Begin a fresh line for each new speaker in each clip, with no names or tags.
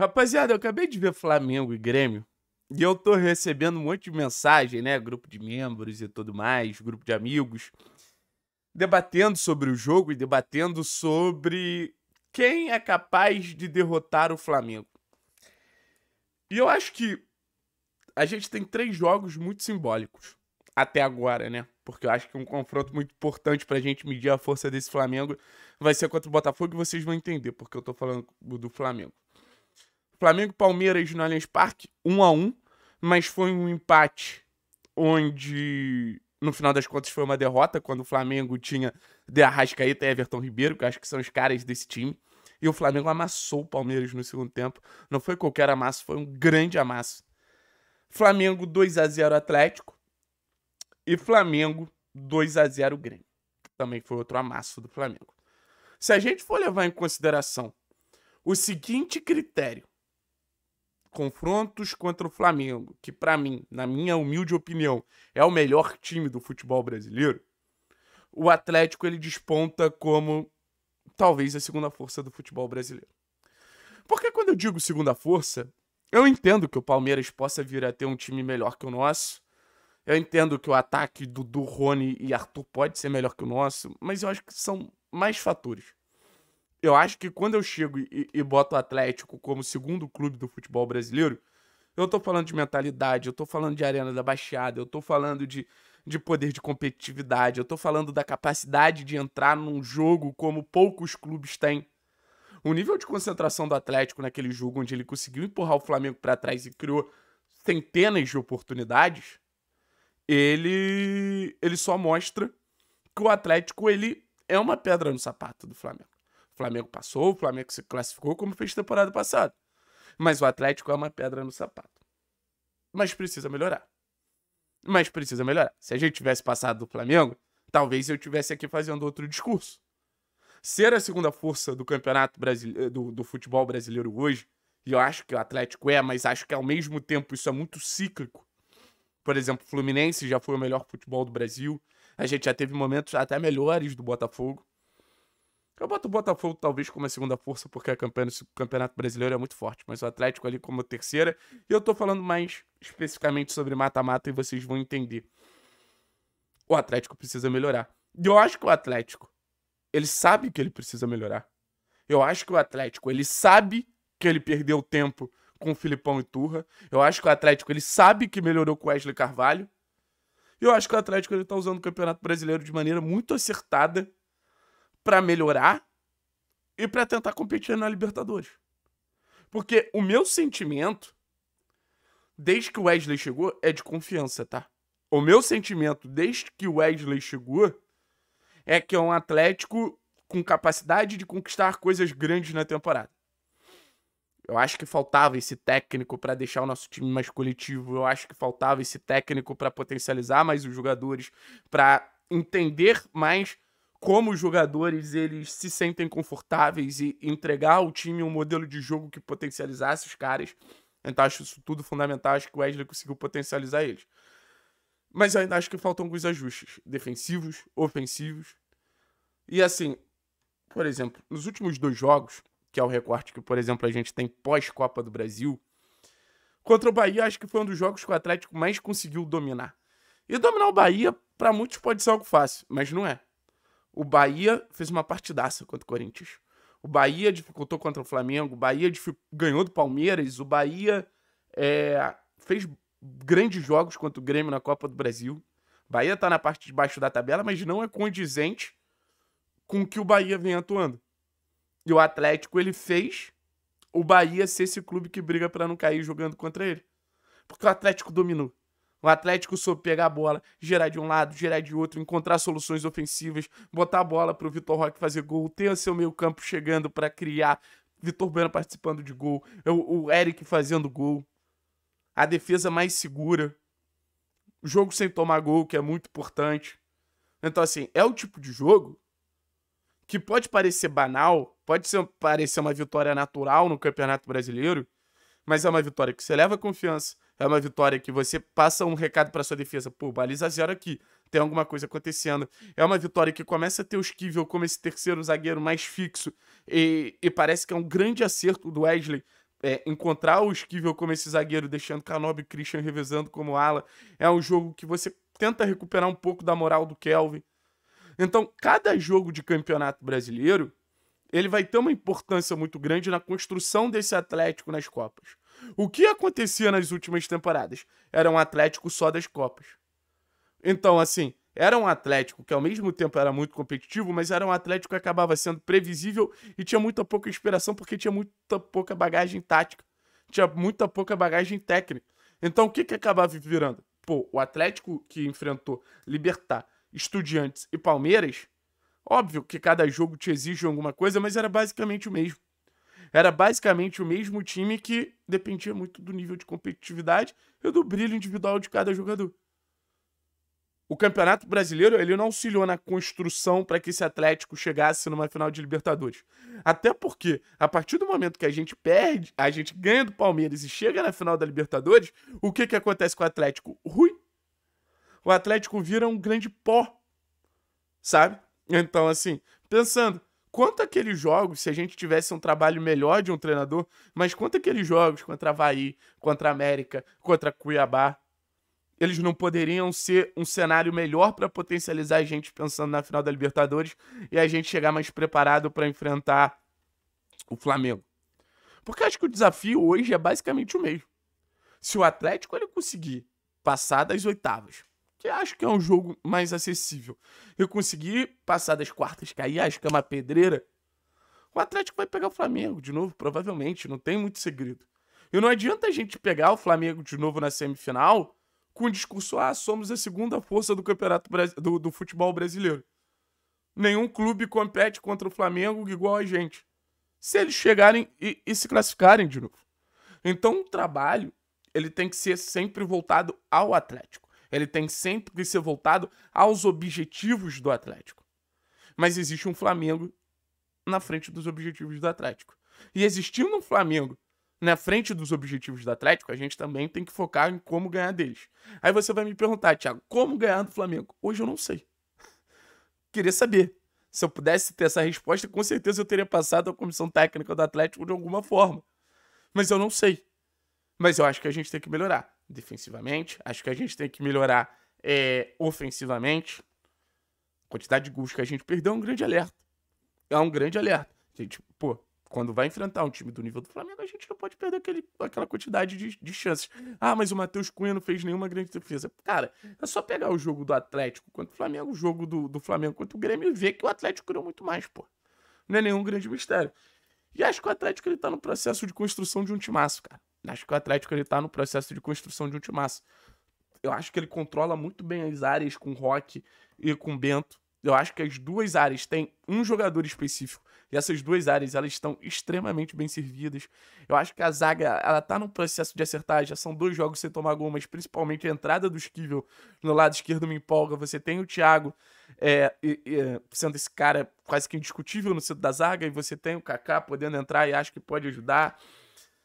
Rapaziada, eu acabei de ver Flamengo e Grêmio. E eu tô recebendo um monte de mensagem, né? Grupo de membros e tudo mais, grupo de amigos. Debatendo sobre o jogo e debatendo sobre quem é capaz de derrotar o Flamengo. E eu acho que a gente tem três jogos muito simbólicos até agora, né? Porque eu acho que um confronto muito importante pra gente medir a força desse Flamengo vai ser contra o Botafogo e vocês vão entender porque eu tô falando do Flamengo. Flamengo Palmeiras no Allianz Parque, 1 a 1 mas foi um empate onde no final das contas foi uma derrota, quando o Flamengo tinha De Arrascaeta e Everton Ribeiro, que eu acho que são os caras desse time. E o Flamengo amassou o Palmeiras no segundo tempo. Não foi qualquer amasso, foi um grande amasso. Flamengo 2 a 0 Atlético e Flamengo 2 a 0 Grêmio. Também foi outro amasso do Flamengo. Se a gente for levar em consideração o seguinte critério confrontos contra o Flamengo, que para mim, na minha humilde opinião, é o melhor time do futebol brasileiro, o Atlético ele desponta como talvez a segunda força do futebol brasileiro. Porque quando eu digo segunda força, eu entendo que o Palmeiras possa vir a ter um time melhor que o nosso. Eu entendo que o ataque do Rony e Arthur pode ser melhor que o nosso, mas eu acho que são mais fatores eu acho que quando eu chego e, e, boto o Atlético como segundo clube do futebol brasileiro, eu tô falando de mentalidade, eu tô falando de arena da baixada, eu tô falando de, de poder de competitividade, eu tô falando da capacidade de entrar num jogo como poucos clubes têm. O nível de concentração do Atlético naquele jogo onde ele conseguiu empurrar o Flamengo para trás e criou centenas de oportunidades, ele ele só mostra que o Atlético ele é uma pedra no sapato do Flamengo. Flamengo passou, o Flamengo se classificou como fez temporada passada. Mas o Atlético é uma pedra no sapato. Mas precisa melhorar. Mas precisa melhorar. Se a gente tivesse passado do Flamengo, talvez eu tivesse aqui fazendo outro discurso. Ser a segunda força do campeonato brasileiro, eh, do, do futebol brasileiro hoje, e eu acho que o Atlético é, mas acho que ao mesmo tempo isso é muito cíclico. Por exemplo, o Fluminense já foi o melhor futebol do Brasil. A gente já teve momentos até melhores do Botafogo. Eu boto o Botafogo talvez como a segunda força, porque a campanha do Campeonato Brasileiro é muito forte, mas o Atlético ali como terceira. E eu tô falando mais especificamente sobre mata-mata e vocês vão entender. O Atlético precisa melhorar. E eu acho que o Atlético, ele sabe que ele precisa melhorar. Eu acho que o Atlético, ele sabe que ele perdeu tempo com o Filipão e Turra. Eu acho que o Atlético, ele sabe que melhorou com o Wesley Carvalho. E eu acho que o Atlético, ele tá usando o Campeonato Brasileiro de maneira muito acertada para melhorar e para tentar competir na Libertadores. Porque o meu sentimento, desde que o Wesley chegou, é de confiança, tá? O meu sentimento, desde que o Wesley chegou, é que é um Atlético com capacidade de conquistar coisas grandes na temporada. Eu acho que faltava esse técnico para deixar o nosso time mais coletivo. Eu acho que faltava esse técnico para potencializar mais os jogadores, para entender mais como os jogadores eles se sentem confortáveis e entregar ao time um modelo de jogo que potencializasse os caras. Então acho isso tudo fundamental, acho que o Wesley conseguiu potencializar eles. Mas ainda acho que faltam alguns ajustes defensivos, ofensivos. E assim, por exemplo, nos últimos dois jogos, que é o recorte que, por exemplo, a gente tem pós-Copa do Brasil, contra o Bahia acho que foi um dos jogos que o Atlético mais conseguiu dominar. E dominar o Bahia, para muitos, pode ser algo fácil, mas não é. O Bahia fez uma partidaça contra o Corinthians. O Bahia dificultou contra o Flamengo, o Bahia ganhou do Palmeiras, o Bahia é, fez grandes jogos contra o Grêmio na Copa do Brasil. O Bahia tá na parte de baixo da tabela, mas não é condizente com o que o Bahia vem atuando. E o Atlético, ele fez o Bahia ser esse clube que briga para não cair jogando contra ele. Porque o Atlético dominou. O Atlético soube pegar a bola, gerar de um lado, gerar de outro, encontrar soluções ofensivas, botar a bola para o Vitor Roque fazer gol, ter o seu meio-campo chegando para criar, Vitor Bueno participando de gol, o Eric fazendo gol, a defesa mais segura, jogo sem tomar gol, que é muito importante. Então, assim, é o tipo de jogo que pode parecer banal, pode ser, parecer uma vitória natural no Campeonato Brasileiro, mas é uma vitória que você leva confiança, é uma vitória que você passa um recado para sua defesa, pô, baliza zero aqui, tem alguma coisa acontecendo. É uma vitória que começa a ter o Esquivel como esse terceiro zagueiro mais fixo e, e parece que é um grande acerto do Wesley é, encontrar o Esquivel como esse zagueiro, deixando Canobi e Christian revezando como ala. É um jogo que você tenta recuperar um pouco da moral do Kelvin. Então, cada jogo de campeonato brasileiro, ele vai ter uma importância muito grande na construção desse Atlético nas Copas. O que acontecia nas últimas temporadas? Era um Atlético só das Copas. Então, assim, era um Atlético que ao mesmo tempo era muito competitivo, mas era um Atlético que acabava sendo previsível e tinha muita pouca inspiração porque tinha muita pouca bagagem tática, tinha muita pouca bagagem técnica. Então o que que acabava virando? Pô, o Atlético que enfrentou Libertar, Estudiantes e Palmeiras, óbvio que cada jogo te exige alguma coisa, mas era basicamente o mesmo. Era basicamente o mesmo time que dependia muito do nível de competitividade e do brilho individual de cada jogador. O Campeonato Brasileiro ele não auxiliou na construção para que esse Atlético chegasse numa final de Libertadores. Até porque, a partir do momento que a gente perde, a gente ganha do Palmeiras e chega na final da Libertadores, o que, que acontece com o Atlético? Rui. O Atlético vira um grande pó. Sabe? Então, assim, pensando, quanto aqueles jogos, se a gente tivesse um trabalho melhor de um treinador, mas quanto aqueles jogos contra Havaí, contra América, contra Cuiabá, eles não poderiam ser um cenário melhor para potencializar a gente pensando na final da Libertadores e a gente chegar mais preparado para enfrentar o Flamengo. Porque acho que o desafio hoje é basicamente o mesmo. Se o Atlético ele conseguir passar das oitavas, que acho que é um jogo mais acessível. Eu consegui passar das quartas, cair as cama pedreira. O Atlético vai pegar o Flamengo de novo, provavelmente, não tem muito segredo. E não adianta a gente pegar o Flamengo de novo na semifinal com o discurso: ah, somos a segunda força do campeonato do, do futebol brasileiro. Nenhum clube compete contra o Flamengo igual a gente. Se eles chegarem e, e se classificarem de novo. Então o trabalho ele tem que ser sempre voltado ao Atlético. Ele tem sempre que ser voltado aos objetivos do Atlético. Mas existe um Flamengo na frente dos objetivos do Atlético. E existindo um Flamengo na frente dos objetivos do Atlético, a gente também tem que focar em como ganhar deles. Aí você vai me perguntar, Thiago, como ganhar do Flamengo? Hoje eu não sei. Queria saber. Se eu pudesse ter essa resposta, com certeza eu teria passado a comissão técnica do Atlético de alguma forma. Mas eu não sei. Mas eu acho que a gente tem que melhorar defensivamente. Acho que a gente tem que melhorar é, ofensivamente. A quantidade de gols que a gente perdeu é um grande alerta. É um grande alerta. A gente, pô, quando vai enfrentar um time do nível do Flamengo, a gente não pode perder aquele, aquela quantidade de, de chances. Ah, mas o Matheus Cunha não fez nenhuma grande defesa. Cara, é só pegar o jogo do Atlético contra o Flamengo, o jogo do, do Flamengo contra o Grêmio e ver que o Atlético criou muito mais, pô. Não é nenhum grande mistério. E acho que o Atlético ele tá no processo de construção de um timaço, cara. Acho que o Atlético ele tá no processo de construção de um Eu acho que ele controla muito bem as áreas com o Rock e com o Bento. Eu acho que as duas áreas têm um jogador específico. E essas duas áreas, elas estão extremamente bem servidas. Eu acho que a zaga, ela tá num processo de acertar. Já são dois jogos sem tomar gol, mas principalmente a entrada do Esquivel no lado esquerdo me empolga. Você tem o Thiago é, e, e, sendo esse cara quase que indiscutível no centro da zaga. E você tem o Kaká podendo entrar e acho que pode ajudar.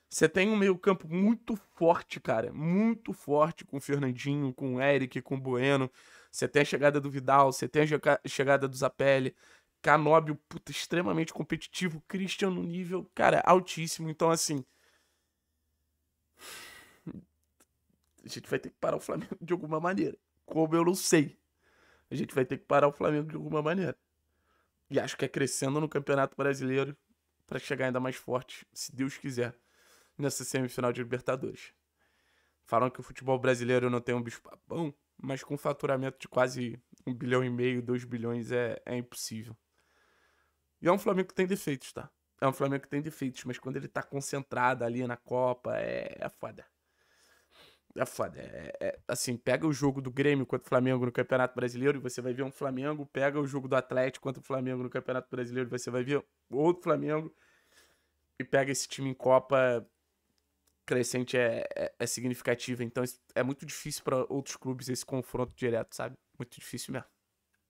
Você tem um meio-campo muito forte, cara. Muito forte com o Fernandinho, com o Eric, com o Bueno. Você tem a chegada do Vidal, você tem a chegada do Zapelli. Canóbio, puta, extremamente competitivo. Christian no nível, cara, altíssimo. Então, assim. A gente vai ter que parar o Flamengo de alguma maneira. Como eu não sei. A gente vai ter que parar o Flamengo de alguma maneira. E acho que é crescendo no Campeonato Brasileiro para chegar ainda mais forte, se Deus quiser nessa semifinal de Libertadores. Falam que o futebol brasileiro não tem um bicho-papão, mas com um faturamento de quase 1 bilhão e meio, 2 bilhões é, é impossível. E é um Flamengo que tem defeitos, tá? É um Flamengo que tem defeitos, mas quando ele tá concentrado ali na Copa, é, é foda. É foda. É, é, assim, pega o jogo do Grêmio contra o Flamengo no Campeonato Brasileiro e você vai ver um Flamengo. Pega o jogo do Atlético contra o Flamengo no Campeonato Brasileiro e você vai ver outro Flamengo. E pega esse time em Copa, crescente é, é, é significativa. Então é muito difícil para outros clubes esse confronto direto, sabe? Muito difícil mesmo.